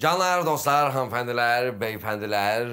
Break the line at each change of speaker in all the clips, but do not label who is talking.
Canlar, dostlar, hanımefendiler, beyefendiler,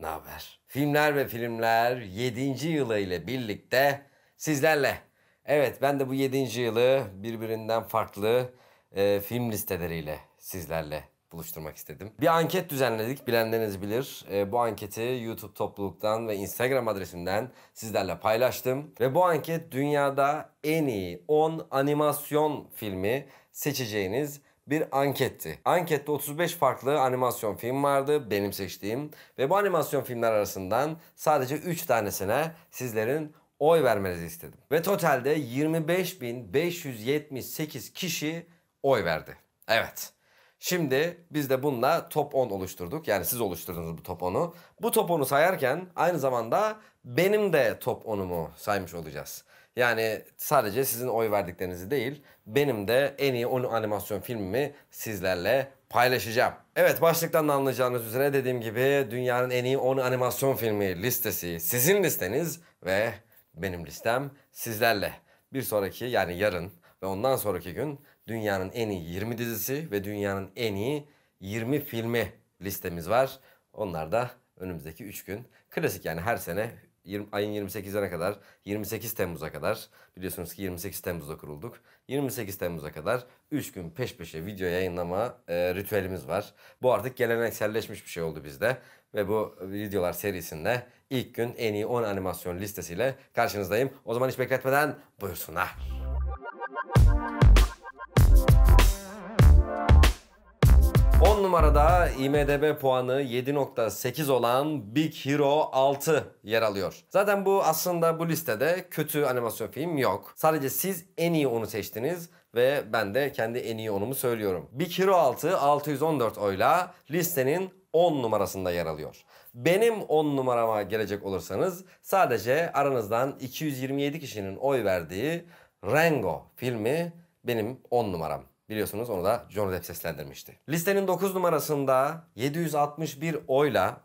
ne haber? Filmler ve filmler 7. yılı ile birlikte sizlerle. Evet, ben de bu 7. yılı birbirinden farklı e, film listeleriyle sizlerle buluşturmak istedim. Bir anket düzenledik, bilenleriniz bilir. E, bu anketi YouTube topluluktan ve Instagram adresinden sizlerle paylaştım. Ve bu anket dünyada en iyi 10 animasyon filmi seçeceğiniz bir anketti. Ankette 35 farklı animasyon film vardı benim seçtiğim ve bu animasyon filmler arasından sadece 3 tanesine sizlerin oy vermenizi istedim. Ve totalde 25.578 kişi oy verdi. Evet. Şimdi biz de bununla top 10 oluşturduk. Yani siz oluşturdunuz bu top 10'u. Bu top 10'u sayarken aynı zamanda benim de top 10'umu saymış olacağız. Yani sadece sizin oy verdiklerinizi değil, benim de en iyi 10 animasyon filmimi sizlerle paylaşacağım. Evet başlıktan da anlayacağınız üzere dediğim gibi dünyanın en iyi 10 animasyon filmi listesi sizin listeniz ve benim listem sizlerle. Bir sonraki yani yarın ve ondan sonraki gün dünyanın en iyi 20 dizisi ve dünyanın en iyi 20 filmi listemiz var. Onlar da önümüzdeki 3 gün. Klasik yani her sene 20, ayın 28'ine kadar 28 Temmuz'a kadar biliyorsunuz ki 28 Temmuz'da kurulduk. 28 Temmuz'a kadar 3 gün peş peşe video yayınlama e, ritüelimiz var. Bu artık gelenekselleşmiş bir şey oldu bizde ve bu videolar serisinde ilk gün en iyi 10 animasyon listesiyle karşınızdayım. O zaman hiç bekletmeden buyursunlar. 10 numarada IMDB puanı 7.8 olan Big Hero 6 yer alıyor. Zaten bu aslında bu listede kötü animasyon film yok. Sadece siz en iyi onu seçtiniz ve ben de kendi en iyi onumu söylüyorum. Big Hero 6 614 oyla listenin 10 numarasında yer alıyor. Benim 10 numarama gelecek olursanız sadece aranızdan 227 kişinin oy verdiği Rango filmi benim 10 numaram. Biliyorsunuz onu da Johnny Depp seslendirmişti. Listenin 9 numarasında 761 oyla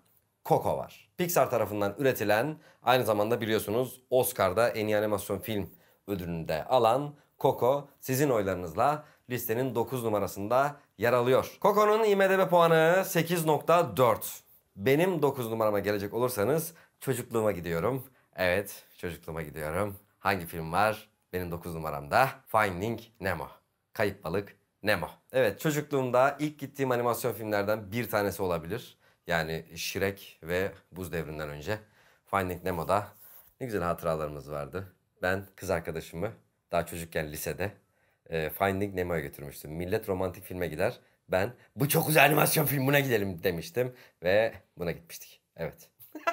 Coco var. Pixar tarafından üretilen aynı zamanda biliyorsunuz Oscar'da en iyi animasyon film ödülünü de alan Coco sizin oylarınızla listenin 9 numarasında yer alıyor. Coco'nun IMDB puanı 8.4. Benim 9 numarama gelecek olursanız çocukluğuma gidiyorum. Evet çocukluğuma gidiyorum. Hangi film var? Benim 9 numaramda Finding Nemo. Kayıp Balık Nemo. Evet çocukluğumda ilk gittiğim animasyon filmlerden bir tanesi olabilir. Yani Şirek ve Buz Devri'nden önce Finding Nemo'da ne güzel hatıralarımız vardı. Ben kız arkadaşımı daha çocukken lisede e, Finding Nemo'ya götürmüştüm. Millet romantik filme gider. Ben bu çok güzel animasyon film buna gidelim demiştim ve buna gitmiştik. Evet.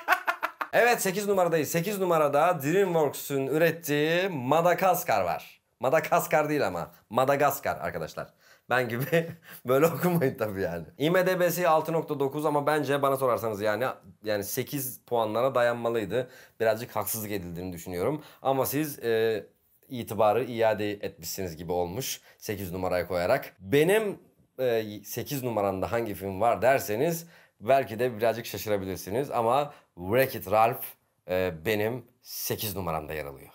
evet 8 numaradayız. 8 numarada DreamWorks'un ürettiği Madagaskar var. Madagaskar değil ama. Madagaskar arkadaşlar. Ben gibi böyle okumayın tabii yani. IMDB'si 6.9 ama bence bana sorarsanız yani yani 8 puanlara dayanmalıydı. Birazcık haksızlık edildiğini düşünüyorum. Ama siz e, itibarı iade etmişsiniz gibi olmuş 8 numaraya koyarak. Benim e, 8 numaramda hangi film var derseniz belki de birazcık şaşırabilirsiniz ama Wreck-It Ralph e, benim 8 numaramda yer alıyor.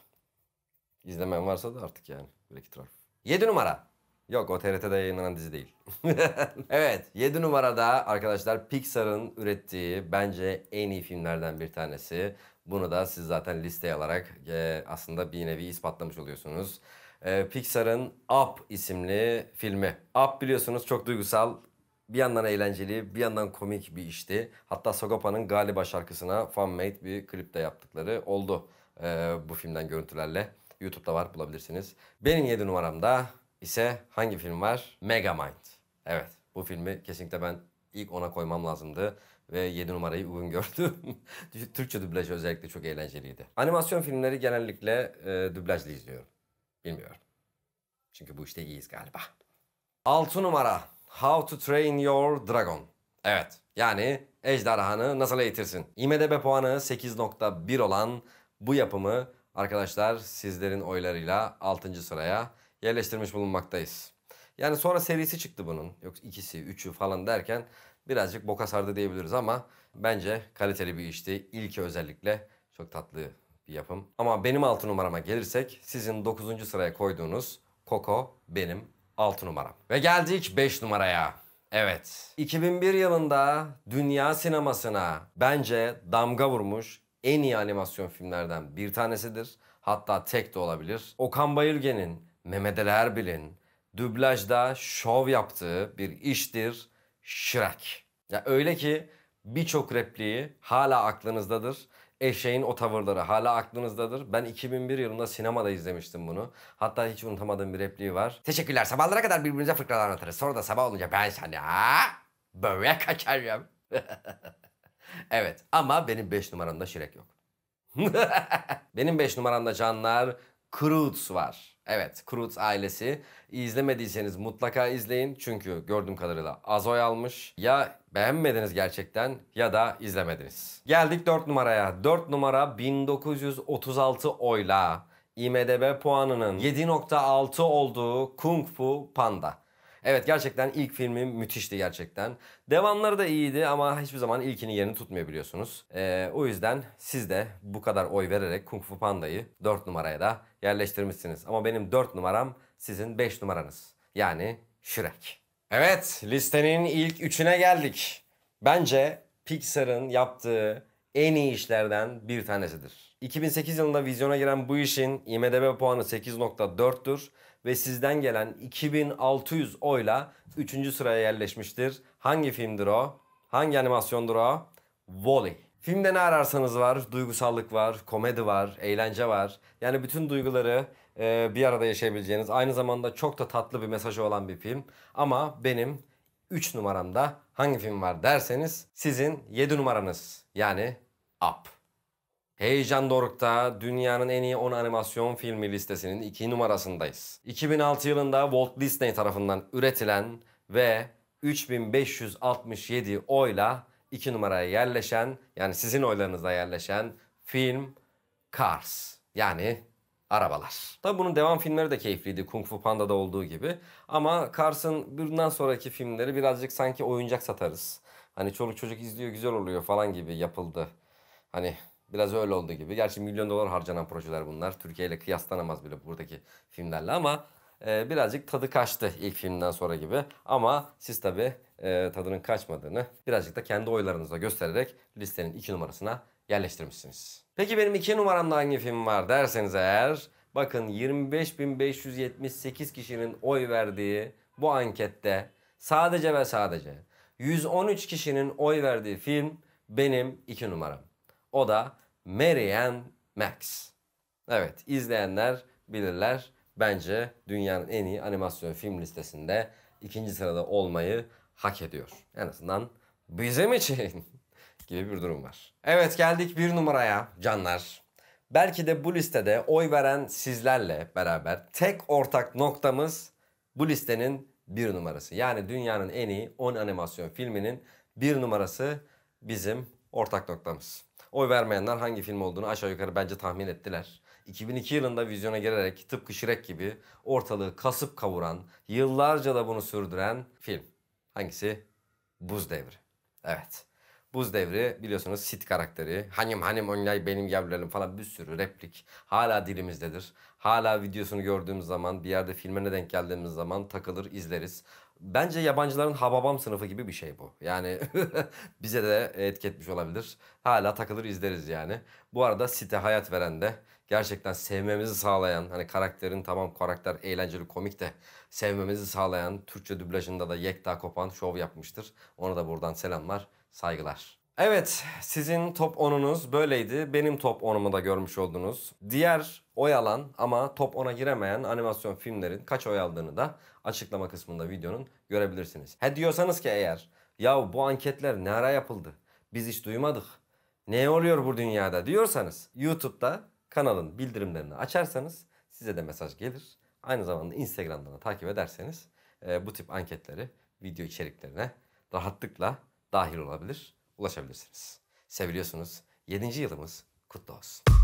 İzlemeyen varsa da artık yani. Black Troll. 7 numara. Yok o TRT'de yayınlanan dizi değil. evet 7 numarada arkadaşlar Pixar'ın ürettiği bence en iyi filmlerden bir tanesi. Bunu da siz zaten listeye alarak e, aslında bir nevi ispatlamış oluyorsunuz. E, Pixar'ın Up isimli filmi. Up biliyorsunuz çok duygusal, bir yandan eğlenceli, bir yandan komik bir işti. Hatta Sagopa'nın Galiba şarkısına fanmade bir klip de yaptıkları oldu e, bu filmden görüntülerle. YouTube'da var bulabilirsiniz. Benim 7 numaramda ise hangi film var? Megamind. Evet bu filmi kesinlikle ben ilk ona koymam lazımdı ve 7 numarayı uygun gördüm. Türkçe dublaj özellikle çok eğlenceliydi. Animasyon filmleri genellikle e, dublajlı izliyorum. Bilmiyorum. Çünkü bu işte iyiyiz galiba. 6 numara How to Train Your Dragon. Evet yani ejderhanı nasıl eğitirsin? IMDB puanı 8.1 olan bu yapımı arkadaşlar sizlerin oylarıyla 6. sıraya yerleştirmiş bulunmaktayız. Yani sonra serisi çıktı bunun. Yok ikisi, üçü falan derken birazcık boka sardı diyebiliriz ama bence kaliteli bir işti. İlki özellikle çok tatlı bir yapım. Ama benim 6 numarama gelirsek sizin 9. sıraya koyduğunuz Coco benim 6 numaram. Ve geldik 5 numaraya. Evet. 2001 yılında dünya sinemasına bence damga vurmuş en iyi animasyon filmlerden bir tanesidir. Hatta tek de olabilir. Okan Bayülgen'in, Mehmet Ali Erbil'in dublajda şov yaptığı bir iştir Shrek. Ya öyle ki birçok repliği hala aklınızdadır. Eşeğin o tavırları hala aklınızdadır. Ben 2001 yılında sinemada izlemiştim bunu. Hatta hiç unutamadığım bir repliği var. Teşekkürler. Sabahlara kadar birbirimize fıkralar anlatırız. Sonra da sabah olunca ben sana böyle kaçarım. Evet ama benim 5 numaramda Şirek yok. benim 5 numaramda canlar Croods var. Evet Croods ailesi. İzlemediyseniz mutlaka izleyin. Çünkü gördüğüm kadarıyla az oy almış. Ya beğenmediniz gerçekten ya da izlemediniz. Geldik 4 numaraya. 4 numara 1936 oyla IMDB puanının 7.6 olduğu Kung Fu Panda. Evet gerçekten ilk filmi müthişti gerçekten. Devamları da iyiydi ama hiçbir zaman ilkini yerini tutmuyor biliyorsunuz. Ee, o yüzden siz de bu kadar oy vererek Kung Fu Panda'yı 4 numaraya da yerleştirmişsiniz. Ama benim 4 numaram sizin 5 numaranız. Yani Shrek. Evet listenin ilk üçüne geldik. Bence Pixar'ın yaptığı en iyi işlerden bir tanesidir. 2008 yılında vizyona giren bu işin IMDB puanı 8.4'tür ve sizden gelen 2600 oyla 3. sıraya yerleşmiştir. Hangi filmdir o? Hangi animasyondur o? Wall-E. Filmde ne ararsanız var, duygusallık var, komedi var, eğlence var. Yani bütün duyguları e, bir arada yaşayabileceğiniz, aynı zamanda çok da tatlı bir mesajı olan bir film. Ama benim 3 numaramda hangi film var derseniz sizin 7 numaranız yani Up. Heyecan Doruk'ta dünyanın en iyi 10 animasyon filmi listesinin 2 numarasındayız. 2006 yılında Walt Disney tarafından üretilen ve 3567 oyla 2 numaraya yerleşen yani sizin oylarınızla yerleşen film Cars. Yani arabalar. Tabi bunun devam filmleri de keyifliydi Kung Fu Panda'da olduğu gibi. Ama Cars'ın bundan sonraki filmleri birazcık sanki oyuncak satarız. Hani çoluk çocuk izliyor güzel oluyor falan gibi yapıldı. Hani Biraz öyle oldu gibi. Gerçi milyon dolar harcanan projeler bunlar. Türkiye ile kıyaslanamaz bile buradaki filmlerle ama e, birazcık tadı kaçtı ilk filmden sonra gibi. Ama siz tabi e, tadının kaçmadığını birazcık da kendi oylarınızla göstererek listenin iki numarasına yerleştirmişsiniz. Peki benim iki numaramda hangi film var derseniz eğer bakın 25.578 kişinin oy verdiği bu ankette sadece ve sadece 113 kişinin oy verdiği film benim iki numaram. O da Marianne Max. Evet izleyenler bilirler. Bence dünyanın en iyi animasyon film listesinde ikinci sırada olmayı hak ediyor. En azından bizim için gibi bir durum var. Evet geldik bir numaraya canlar. Belki de bu listede oy veren sizlerle beraber tek ortak noktamız bu listenin bir numarası. Yani dünyanın en iyi 10 animasyon filminin bir numarası bizim ortak noktamız. Oy vermeyenler hangi film olduğunu aşağı yukarı bence tahmin ettiler. 2002 yılında vizyona girerek tıpkı Şirek gibi ortalığı kasıp kavuran, yıllarca da bunu sürdüren film. Hangisi? Buz Devri. Evet. Buz Devri biliyorsunuz Sit karakteri. hanım hanım onlay benim yavrularım falan bir sürü replik. Hala dilimizdedir. Hala videosunu gördüğümüz zaman bir yerde filme denk geldiğimiz zaman takılır izleriz bence yabancıların Hababam sınıfı gibi bir şey bu. Yani bize de etketmiş olabilir. Hala takılır izleriz yani. Bu arada site hayat veren de gerçekten sevmemizi sağlayan hani karakterin tamam karakter eğlenceli komik de sevmemizi sağlayan Türkçe dublajında da Yekta Kopan şov yapmıştır. Ona da buradan selamlar, saygılar. Evet sizin top 10'unuz böyleydi. Benim top 10'umu da görmüş oldunuz. Diğer oy alan ama top 10'a giremeyen animasyon filmlerin kaç oy aldığını da açıklama kısmında videonun görebilirsiniz. He diyorsanız ki eğer ya bu anketler ne ara yapıldı? Biz hiç duymadık. Ne oluyor bu dünyada diyorsanız YouTube'da kanalın bildirimlerini açarsanız size de mesaj gelir. Aynı zamanda Instagram'dan da takip ederseniz e, bu tip anketleri, video içeriklerine rahatlıkla dahil olabilir, ulaşabilirsiniz. Seviliyorsunuz. 7. yılımız kutlu olsun.